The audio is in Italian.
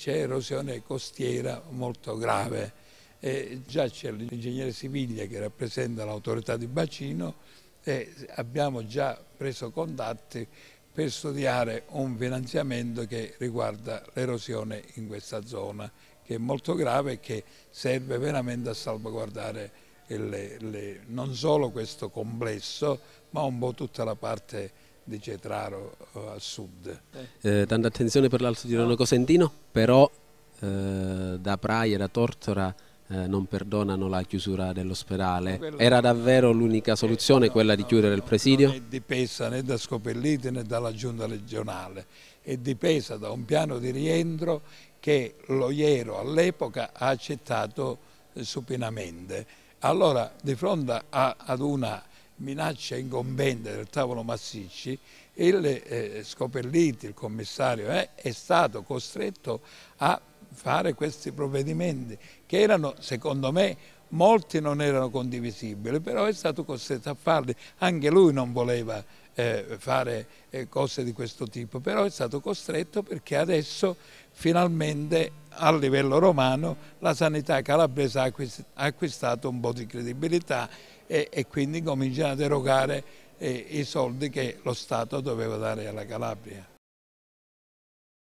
c'è erosione costiera molto grave. E già c'è l'ingegnere Siviglia che rappresenta l'autorità di bacino e abbiamo già preso contatti per studiare un finanziamento che riguarda l'erosione in questa zona che è molto grave e che serve veramente a salvaguardare le, le, non solo questo complesso ma un po' tutta la parte di Cetraro eh, al sud. Eh, eh, tanta attenzione per l'Alto Tirano ah. Cosentino, però eh, da Praia e da Tortora eh, non perdonano la chiusura dell'ospedale. Era davvero l'unica soluzione eh, quella di chiudere il presidio? Non è dipesa né da Scopelliti né dalla giunta regionale, è dipesa da un piano di rientro che l'Oiero all'epoca ha accettato supinamente. Allora, di fronte a, ad una minaccia incombente del tavolo Massicci, il eh, Scoperliti, il commissario, eh, è stato costretto a fare questi provvedimenti che erano, secondo me, molti non erano condivisibili, però è stato costretto a farli, anche lui non voleva eh, fare eh, cose di questo tipo, però è stato costretto perché adesso finalmente a livello romano la sanità calabrese ha acquistato un po' di credibilità e, e quindi cominciano ad erogare eh, i soldi che lo Stato doveva dare alla Calabria.